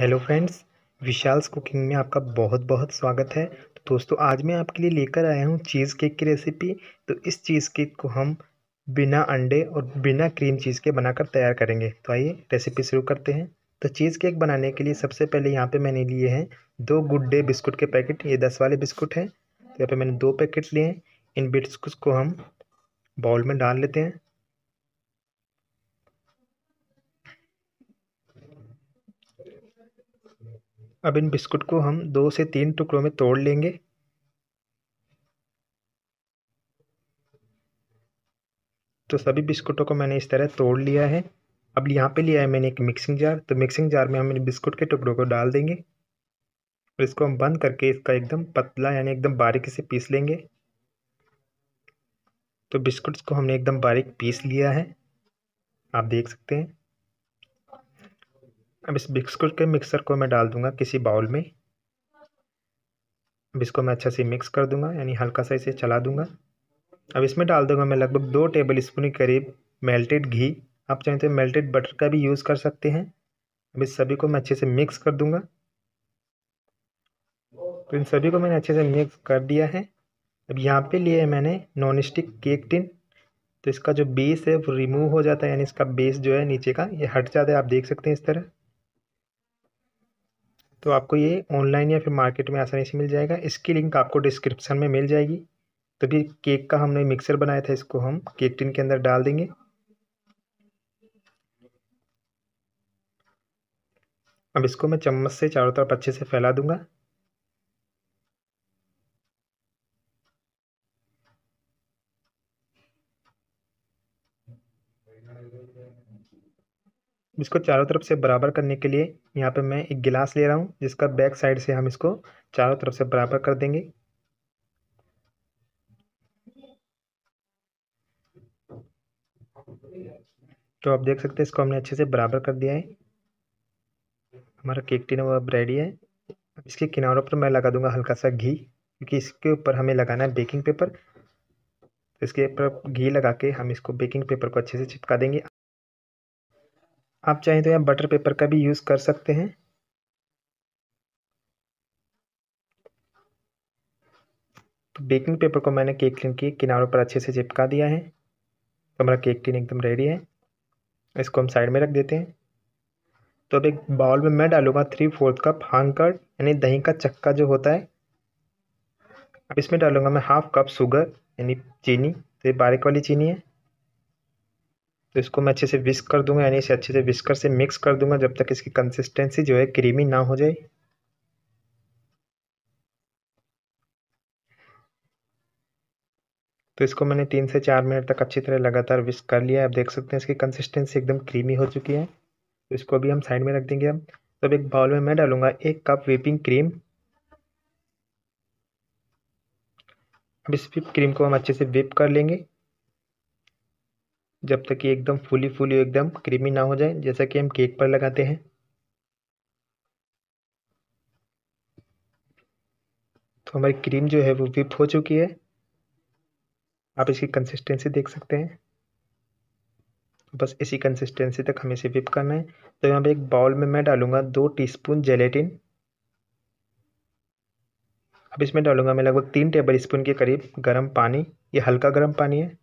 hello friends विशाल्स cooking में आपका बहुत बहुत स्वागत है तो दोस्तों आज मैं आपके लिए लेकर आया हूँ चीज़ केक की रेसिपी तो इस चीज़ केक को हम बिना अंडे और बिना क्रीम चीज़ के बनाकर तैयार करेंगे तो आइए रेसिपी शुरू करते हैं तो चीज़ केक बनाने के लिए सबसे पहले यहाँ पे मैंने लिए हैं दो गुड डे बिस्कुट के पैकेट ये दस वाले बिस्कुट हैं तो यहाँ पर मैंने दो पैकेट लिए हैं इन बिस्कुट को हम बाउल में डाल लेते हैं अब इन बिस्कुट को हम दो से तीन टुकड़ों में तोड़ लेंगे तो सभी बिस्कुटों को मैंने इस तरह तोड़ लिया है अब यहाँ पे लिया है मैंने एक मिक्सिंग जार तो मिक्सिंग जार में हम इन बिस्कुट के टुकड़ों को डाल देंगे और इसको हम बंद करके इसका एकदम पतला यानी एकदम बारीकी से पीस लेंगे तो बिस्कुट्स को हमने एकदम बारीक पीस लिया है आप देख सकते हैं अब इस बिस्कुट के मिक्सर को मैं डाल दूंगा किसी बाउल में अब इसको मैं अच्छा से मिक्स कर दूंगा यानी हल्का सा इसे चला दूंगा अब इसमें डाल दूंगा मैं लगभग दो टेबल स्पून के करीब मेल्टेड घी आप चाहें तो मेल्टेड बटर का भी यूज़ कर सकते हैं अब इस सभी को मैं अच्छे से मिक्स कर दूंगा तो इन सभी को मैंने अच्छे से मिक्स कर दिया है अब यहाँ पे लिए है मैंने नॉन स्टिक केक टिन तो इसका जो बेस है वो रिमूव हो जाता है यानी इसका बेस जो है नीचे का ये हट जाता है आप देख सकते हैं इस तरह तो आपको ये ऑनलाइन या फिर मार्केट में आसानी से मिल जाएगा इसकी लिंक आपको डिस्क्रिप्शन में मिल जाएगी तो फिर केक का हमने मिक्सर बनाया था इसको हम केक टिन के अंदर डाल देंगे अब इसको मैं चम्मच से चारों तरफ अच्छे से फैला दूंगा इसको चारों तरफ से बराबर करने के लिए यहाँ पे मैं एक गिलास ले रहा हूँ जिसका बैक साइड से हम इसको चारों तरफ से बराबर कर देंगे तो आप देख सकते हैं इसको हमने अच्छे से बराबर कर दिया है हमारा केक टीन वो अब रेडी है इसके किनारों पर मैं लगा दूंगा हल्का सा घी क्योंकि इसके ऊपर हमें लगाना है बेकिंग पेपर तो इसके ऊपर घी लगा के हम इसको बेकिंग पेपर को अच्छे से चिपका देंगे आप चाहें तो यहाँ बटर पेपर का भी यूज़ कर सकते हैं तो बेकिंग पेपर को मैंने केक टिन के किनारों पर अच्छे से चिपका दिया है तो हमारा केक क्लीन एकदम रेडी है इसको हम साइड में रख देते हैं तो अब एक बाउल में मैं डालूंगा three fourth cup hung curd यानी दही का चक्का जो होता है अब इसमें डालूंगा मैं हाफ कप शुगर यानी चीनी तो ये बारीक वाली चीनी है तो इसको मैं अच्छे से विस्क कर दूंगा यानी इसे अच्छे से विस्कर से मिक्स कर दूंगा जब तक इसकी कंसिस्टेंसी जो है क्रीमी ना हो जाए तो इसको मैंने तीन से चार मिनट तक अच्छी तरह लगातार विस्क कर लिया है आप देख सकते हैं इसकी कंसिस्टेंसी एकदम क्रीमी हो चुकी है तो इसको अभी हम साइड में रख देंगे अब तो अब एक बाउल में मैं डालूंगा एक कप व्हीपिंग क्रीम अब इस व्हीप क्रीम को हम अच्छे से विप कर लेंगे जब तक ये एकदम फूली फूली एकदम क्रीमी ना हो जाए जैसा कि हम केक पर लगाते हैं तो हमारी क्रीम जो है वो विप हो चुकी है आप इसकी कंसिस्टेंसी देख सकते हैं बस इसी कंसिस्टेंसी तक हमें इसे विप करना है तो यहाँ पे एक बाउल में मैं डालूंगा दो टीस्पून जेलेटिन अब इसमें डालूंगा मैं लगभग तीन टेबल स्पून के करीब गर्म पानी ये हल्का गर्म पानी है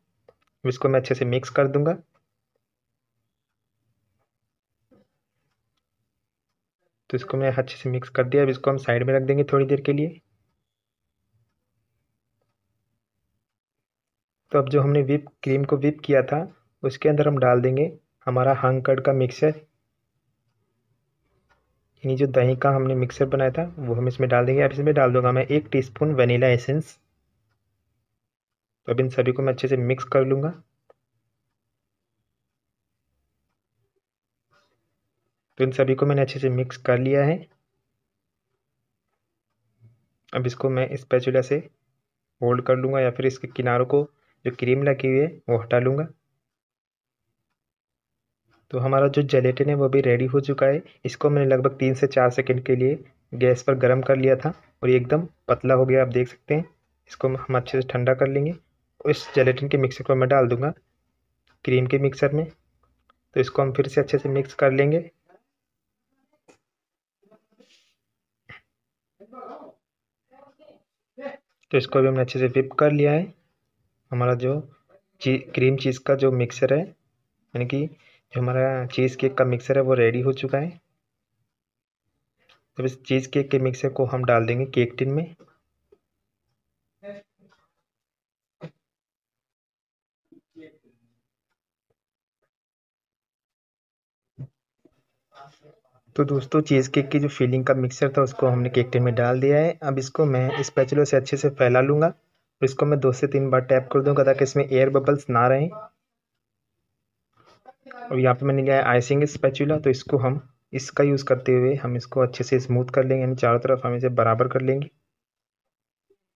इसको मैं अच्छे से मिक्स कर दूंगा तो इसको मैं अच्छे से मिक्स कर दिया अब इसको हम साइड में रख देंगे थोड़ी देर के लिए तो अब जो हमने विप क्रीम को विप किया था उसके अंदर हम डाल देंगे हमारा हंग कर्ड का मिक्सर यानी जो दही का हमने मिक्सर बनाया था वो हम इसमें डाल देंगे अब इसमें डाल दूंगा मैं एक टीस्पून वनीला एसेंस तो अब इन सभी को मैं अच्छे से मिक्स कर लूँगा तो इन सभी को मैंने अच्छे से मिक्स कर लिया है अब इसको मैं इस पैचुला से होल्ड कर लूँगा या फिर इसके किनारों को जो क्रीम लगी हुई है वो हटा लूँगा तो हमारा जो जेलेटिन है वो भी रेडी हो चुका है इसको मैंने लगभग तीन से चार सेकंड के लिए गैस पर गर्म कर लिया था और ये एकदम पतला हो गया आप देख सकते हैं इसको हम अच्छे से ठंडा कर लेंगे इस जेलेटिन के मिक्सर को मैं डाल दूंगा क्रीम के मिक्सर में तो इसको हम फिर से अच्छे से मिक्स कर लेंगे तो इसको भी हमने अच्छे से विप कर लिया है हमारा जो ची क्रीम चीज़ का जो मिक्सर है यानी कि जो हमारा चीज़ केक का मिक्सर है वो रेडी हो चुका है तो इस चीज़ केक के मिक्सर को हम डाल देंगे केक टिन में तो दोस्तों चीज़ केक की जो फीलिंग का मिक्सर था उसको हमने केक टिन में डाल दिया है अब इसको मैं इस पैचलो से अच्छे से फैला लूँगा और तो इसको मैं दो से तीन बार टैप कर दूँगा ताकि इसमें एयर बबल्स ना रहें और यहाँ पे मैंने लिया है आइसिंग स्पैचुला तो इसको हम इसका यूज़ करते हुए हम इसको अच्छे से स्मूथ कर लेंगे यानी चारों तरफ हम इसे बराबर कर लेंगे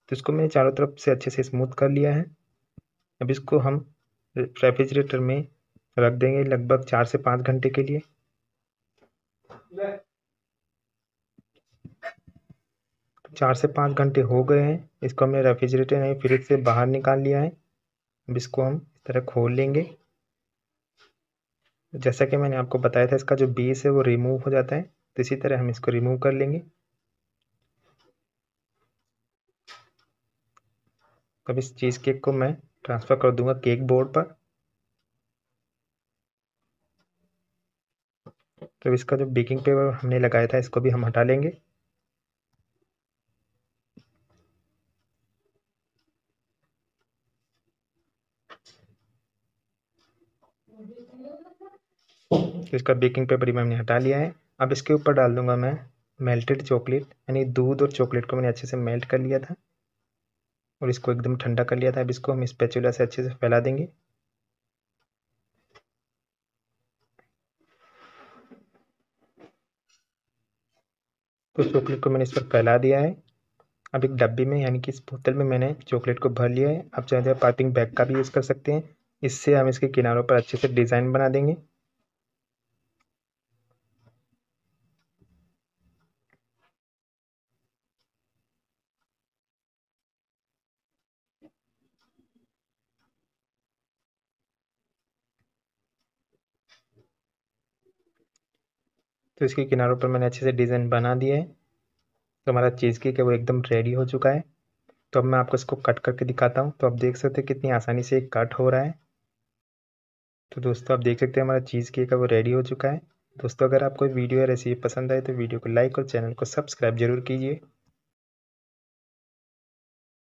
तो इसको मैंने चारों तरफ से अच्छे से स्मूथ कर लिया है अब इसको हम रेफ्रिजरेटर में रख देंगे लगभग चार से पाँच घंटे के लिए चार से पाँच घंटे हो गए हैं इसको हमने रेफ्रिजरेटर नहीं फ्रिज से बाहर निकाल लिया है अब इसको हम इस तरह खोल लेंगे जैसा कि मैंने आपको बताया था इसका जो बेस है वो रिमूव हो जाता है तो इसी तरह हम इसको रिमूव कर लेंगे अब इस चीज़ केक को मैं ट्रांसफ़र कर दूंगा केक बोर्ड पर तो इसका जो बेकिंग पेपर हमने लगाया था इसको भी हम हटा लेंगे तो इसका बेकिंग पेपर भी हमने हटा लिया है अब इसके ऊपर डाल दूंगा मैं मेल्टेड चॉकलेट यानी दूध और चॉकलेट को मैंने अच्छे से मेल्ट कर लिया था और इसको एकदम ठंडा कर लिया था अब इसको हम स्पेचुला से अच्छे से फैला देंगे तो चॉकलेट को मैंने इस पर फैला दिया है अब एक डब्बी में यानी कि इस बोतल में मैंने चॉकलेट को भर लिया है आप चाहे तो पाइपिंग बैग का भी यूज़ कर सकते हैं इससे हम इसके किनारों पर अच्छे से डिज़ाइन बना देंगे तो इसके किनारों पर मैंने अच्छे से डिज़ाइन बना दिए है तो हमारा चीज़ केक है वो एकदम रेडी हो चुका है तो अब मैं आपको इसको कट करके दिखाता हूँ तो आप देख सकते हैं कितनी आसानी से कट हो रहा है तो दोस्तों आप देख सकते हैं हमारा चीज़ केक है वो रेडी हो चुका है दोस्तों अगर आपको वीडियो या रेसिपी पसंद आए तो वीडियो को लाइक और चैनल को सब्सक्राइब जरूर कीजिए